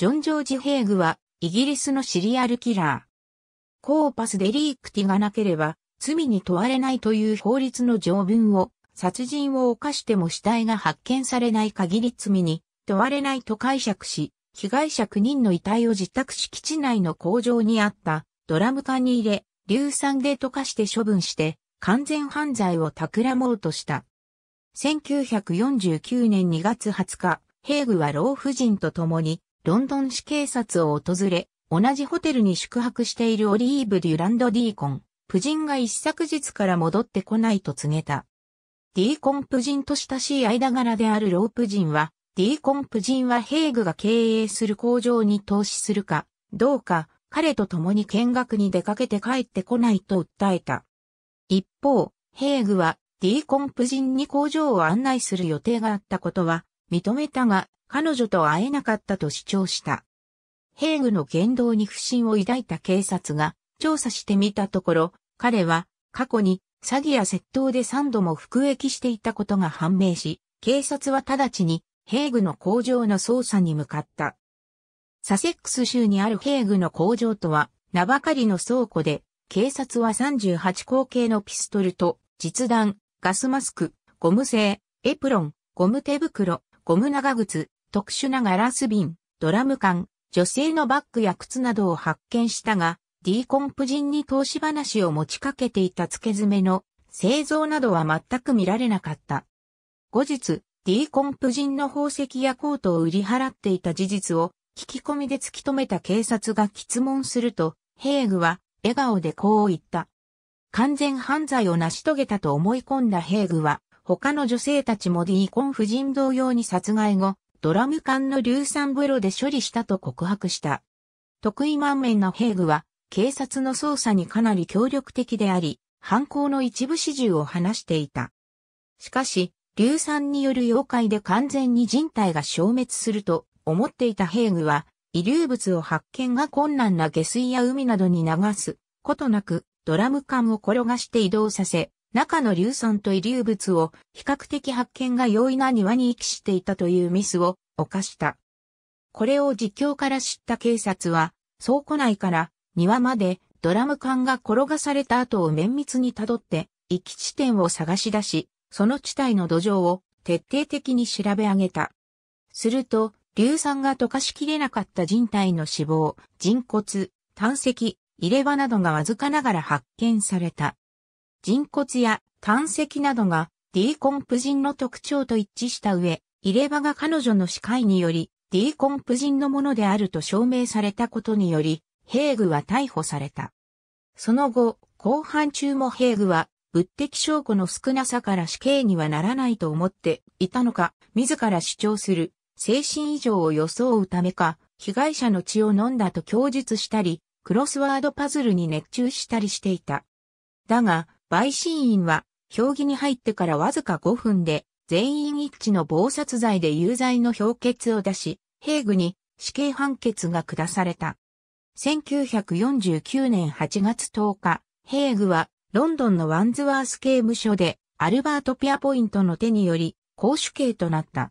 ジョン・ジョージ・ヘイグは、イギリスのシリアルキラー。コーパス・デリークティがなければ、罪に問われないという法律の条文を、殺人を犯しても死体が発見されない限り罪に問われないと解釈し、被害者9人の遺体を自宅敷地内の工場にあったドラム缶に入れ、硫酸で溶かして処分して、完全犯罪を企もうとした。1949年2月20日、ヘーグは老婦人と共にロンドン市警察を訪れ、同じホテルに宿泊しているオリーブ・デュランド・ディーコン、夫人が一昨日から戻ってこないと告げた。ディーコン夫人と親しい間柄であるロープ人は、ディーコン夫人はヘーグが経営する工場に投資するか、どうか、彼と共に見学に出かけて帰ってこないと訴えた。一方、ヘーグは、ディーコン夫人に工場を案内する予定があったことは、認めたが、彼女と会えなかったと主張した。ヘイグの言動に不信を抱いた警察が調査してみたところ、彼は過去に詐欺や窃盗で3度も服役していたことが判明し、警察は直ちにヘイグの工場の捜査に向かった。サセックス州にあるヘイグの工場とは名ばかりの倉庫で、警察は38口径のピストルと実弾、ガスマスク、ゴム製、エプロン、ゴム手袋、ゴム長靴、特殊なガラス瓶、ドラム缶、女性のバッグや靴などを発見したが、ディーコンプ人に投資話を持ちかけていた付け爪の製造などは全く見られなかった。後日、ディーコンプ人の宝石やコートを売り払っていた事実を聞き込みで突き止めた警察が質問すると、ヘーグは笑顔でこう言った。完全犯罪を成し遂げたと思い込んだヘーグは、他の女性たちもディーコン夫人同様に殺害後、ドラム缶の硫酸風呂で処理したと告白した。得意満面なヘーグは、警察の捜査にかなり協力的であり、犯行の一部始終を話していた。しかし、硫酸による妖怪で完全に人体が消滅すると思っていたヘーグは、遺留物を発見が困難な下水や海などに流すことなく、ドラム缶を転がして移動させ、中の硫酸と遺留物を比較的発見が容易な庭に遺棄していたというミスを犯した。これを実況から知った警察は、倉庫内から庭までドラム缶が転がされた後を綿密に辿って、遺棄地点を探し出し、その地帯の土壌を徹底的に調べ上げた。すると、硫酸が溶かしきれなかった人体の死亡、人骨、胆石、入れ歯などがわずかながら発見された。人骨や胆石などがディーコンプ人の特徴と一致した上、入れ歯が彼女の歯科医により、ディーコンプ人のものであると証明されたことにより、ヘーグは逮捕された。その後、後半中もヘーグは、物的証拠の少なさから死刑にはならないと思っていたのか、自ら主張する、精神異常を装うためか、被害者の血を飲んだと供述したり、クロスワードパズルに熱中したりしていた。だが、陪審員は、評議に入ってからわずか5分で、全員一致の謀殺罪で有罪の評決を出し、ヘーグに死刑判決が下された。1949年8月10日、ヘーグはロンドンのワンズワース刑務所でアルバート・ピアポイントの手により公主刑となった。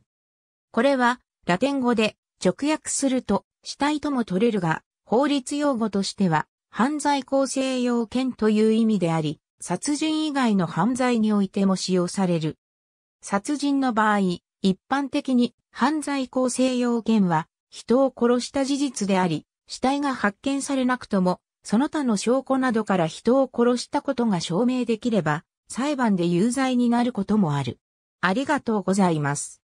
これはラテン語で直訳すると死体とも取れるが法律用語としては犯罪構成要件という意味であり、殺人以外の犯罪においても使用される。殺人の場合、一般的に犯罪構成要件は人を殺した事実であり、死体が発見されなくとも、その他の証拠などから人を殺したことが証明できれば、裁判で有罪になることもある。ありがとうございます。